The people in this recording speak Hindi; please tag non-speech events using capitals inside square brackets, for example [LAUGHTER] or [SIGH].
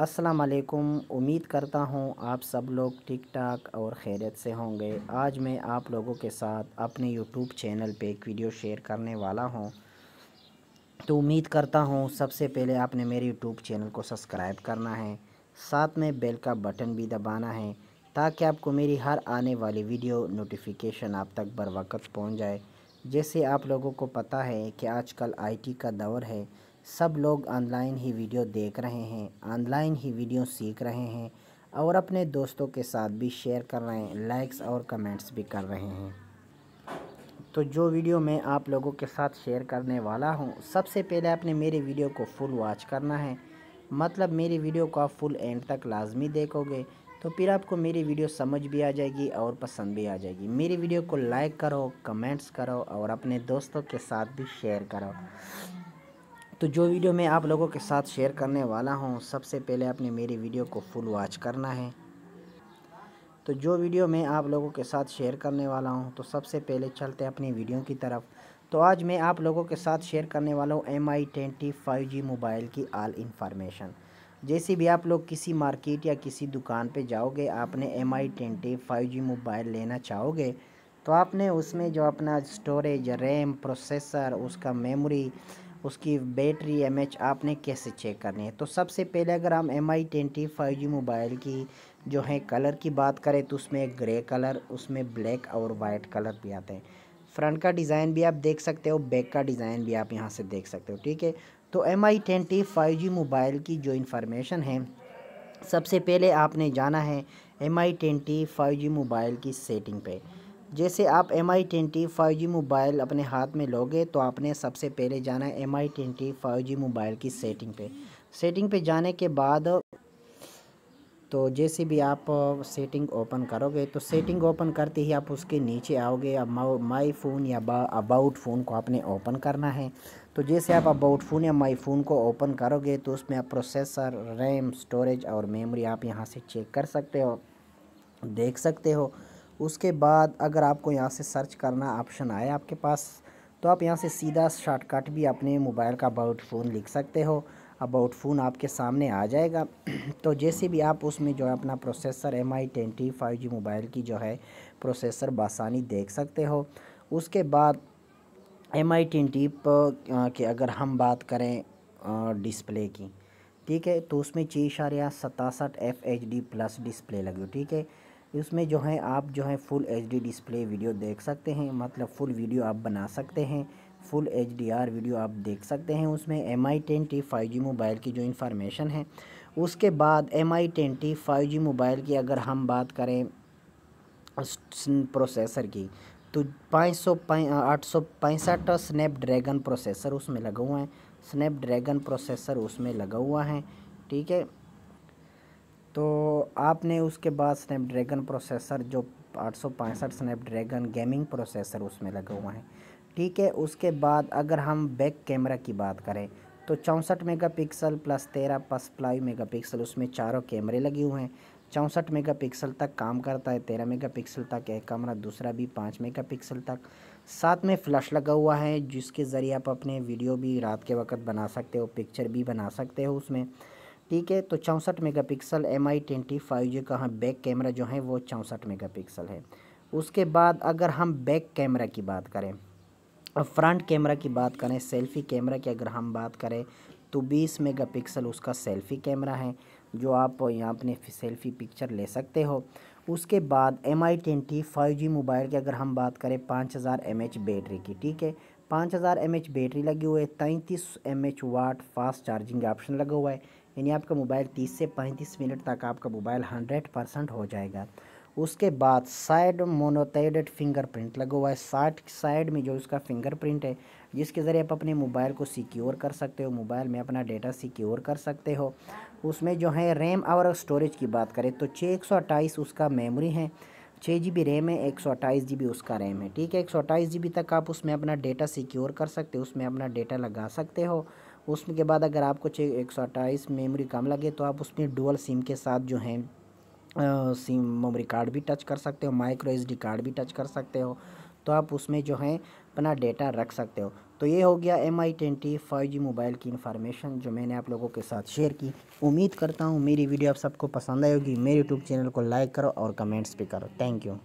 अस्सलाम वालेकुम उम्मीद करता हूँ आप सब लोग ठीक ठाक और खैरियत से होंगे आज मैं आप लोगों के साथ अपने यूट्यूब चैनल पे एक वीडियो शेयर करने वाला हूँ तो उम्मीद करता हूँ सबसे पहले आपने मेरे यूट्यूब चैनल को सब्सक्राइब करना है साथ में बेल का बटन भी दबाना है ताकि आपको मेरी हर आने वाली वीडियो नोटिफिकेशन आप तक बर वक्त पहुँच जाए जैसे आप लोगों को पता है कि आजकल आईटी का दौर है सब लोग ऑनलाइन ही वीडियो देख रहे हैं ऑनलाइन ही वीडियो सीख रहे हैं और अपने दोस्तों के साथ भी शेयर कर रहे हैं लाइक्स और कमेंट्स भी कर रहे हैं तो जो वीडियो मैं आप लोगों के साथ शेयर करने वाला हूँ सबसे पहले आपने मेरी वीडियो को फुल वॉच करना है मतलब मेरी वीडियो को आप फुल एंड तक लाजमी देखोगे तो फिर आपको मेरी वीडियो समझ भी आ जाएगी और पसंद भी आ जाएगी मेरी वीडियो को लाइक करो कमेंट्स करो और अपने दोस्तों के साथ भी शेयर करो तो जो वीडियो मैं आप लोगों के साथ शेयर करने वाला हूँ सबसे पहले आपने मेरी वीडियो को फुल वॉच करना है तो जो वीडियो मैं आप लोगों के साथ शेयर करने वाला हूँ तो सबसे पहले चलते हैं अपनी वीडियो की तरफ तो आज मैं आप लोगों के साथ शेयर करने वाला हूँ M I twenty five G mobile की आल इन्फॉर्मेशन जैसे भी आप लोग किसी मार्केट या किसी दुकान पे जाओगे आपने M I twenty five G mobile लेना चाहोगे तो आपने उसमें जो अपना स्टोरेज रैम प्रोसेसर उसका मेमोरी उसकी बैटरी एम एच आपने कैसे चेक करनी है तो सबसे पहले अगर हम M I twenty five G mobile की जो है कलर की बात करें तो उसमें ग्रे कलर उसमें ब्लैक और वाइट कलर भी आते हैं फ्रंट का डिज़ाइन भी आप देख सकते हो बैक का डिज़ाइन भी आप यहाँ से देख सकते हो ठीक है तो M I twenty five G mobile की जो इन्फॉर्मेशन है सबसे पहले आपने जाना है M I twenty five G mobile की सेटिंग पे जैसे आप M I twenty five G mobile अपने हाथ में लोगे तो आपने सबसे पहले जाना है M I twenty five G mobile की सेटिंग पे सेटिंग पे जाने के बाद तो जैसे भी आप सेटिंग ओपन करोगे तो सेटिंग ओपन करते ही आप उसके नीचे आओगे अब माई फ़ोन या अबाउट फ़ोन को आपने ओपन करना है तो जैसे आप अबाउट फ़ोन या माई फ़ोन को ओपन करोगे तो उसमें आप प्रोसेसर रैम स्टोरेज और मेमोरी आप यहाँ से चेक कर सकते हो देख सकते हो उसके बाद अगर आपको यहाँ से सर्च करना ऑप्शन आए आपके पास तो आप यहाँ से सीधा शॉर्टकट भी अपने मोबाइल का अबाउट फ़ोन लिख सकते हो अबाउट फ़ोन आपके सामने आ जाएगा [CLEARS THROAT] तो जैसे भी आप उसमें जो है अपना processor M I twenty five G mobile की जो है प्रोसेसर बासानी देख सकते हो उसके बाद एम आई ट्वेंटी की अगर हम बात करें डिस्प्ले की ठीक है तो उसमें छः इशारिया सतासठ F H D plus display लगी ठीक है इसमें जो है आप जो है फुल एच डिस्प्ले वीडियो देख सकते हैं मतलब फुल वीडियो आप बना सकते हैं फुल एच वीडियो आप देख सकते हैं उसमें M I ten T five G mobile की जो इन्फॉर्मेशन है उसके बाद M I ten T five G mobile की अगर हम बात करें प्रोसेसर की तो पाँच सौ आठ सौ पैंसठ ड्रैगन प्रोसेसर उसमें लगा हुआ है स्नैपड्रैगन प्रोसेसर उसमें लगा हुआ है ठीक है तो आपने उसके बाद स्नैपड्रैगन प्रोसेसर जो आठ सौ पैंसठ स्नैपड्रैगन गेमिंग प्रोसेसर उसमें लगा हुआ है ठीक है उसके बाद अगर हम बैक कैमरा की बात करें तो चौंसठ मेगापिक्सल प्लस तेरह प्लस फाइव मेगापिक्सल उसमें चारों कैमरे लगे हुए हैं चौंसठ मेगापिक्सल तक काम करता है तेरह मेगापिक्सल तक एक कैमरा दूसरा भी पाँच मेगापिक्सल तक साथ में फ्लैश लगा हुआ है जिसके ज़रिए आप अपने वीडियो भी रात के वक्त बना सकते हो पिक्चर भी बना सकते हो उसमें ठीक है तो चौंसठ megapixel M I twenty five G का हम बैक कैमरा जो है वो चौंसठ मेगापिक्सल है उसके बाद अगर हम बैक कैमरा की बात करें और फ्रंट कैमरा की बात करें सेल्फ़ी कैमरा की अगर हम बात करें तो 20 मेगापिक्सल उसका सेल्फ़ी कैमरा है जो आप यहाँ अपने सेल्फ़ी पिक्चर ले सकते हो उसके बाद M I twenty five G mobile की अगर हम बात करें पाँच हज़ार एम एच बैटरी की ठीक है पाँच हज़ार एम एच बैटरी लगी हुई है तैंतीस M H watt fast charging option लगा हुआ है यानी आपका मोबाइल 30 से 35 मिनट तक आपका मोबाइल 100 परसेंट हो जाएगा उसके बाद साइड फिंगर फिंगरप्रिंट लगा हुआ है साइड साइड में जो उसका फिंगरप्रिंट है जिसके ज़रिए आप अपने मोबाइल को सिक्योर कर सकते हो मोबाइल में अपना डेटा सिक्योर कर सकते हो उसमें जो है रैम और स्टोरेज की बात करें तो छः एक उसका मेमोरी है छः जी बी रैम है एक सौ अट्ठाईस जी बी उसका रैम है ठीक है एक सौ अट्ठाईस जी बी तक आप उसमें अपना डेटा सिक्योर कर सकते हो उसमें अपना डेटा लगा सकते हो उसके बाद अगर आपको एक सौ अट्ठाईस मेमोरी कम लगे तो आप उसमें डुअल सिम के साथ जो है सिम मेमोरी कार्ड भी टच कर सकते हो माइक्रो डी कार्ड भी टच कर सकते हो तो आप उसमें जो है अपना डेटा रख सकते हो तो ये हो गया M I twenty five G mobile की इन्फॉर्मेशन जो मैंने आप लोगों के साथ शेयर की उम्मीद करता हूँ मेरी वीडियो आप सबको पसंद आएगी मेरे यूट्यूब चैनल को लाइक करो और कमेंट्स भी करो थैंक यू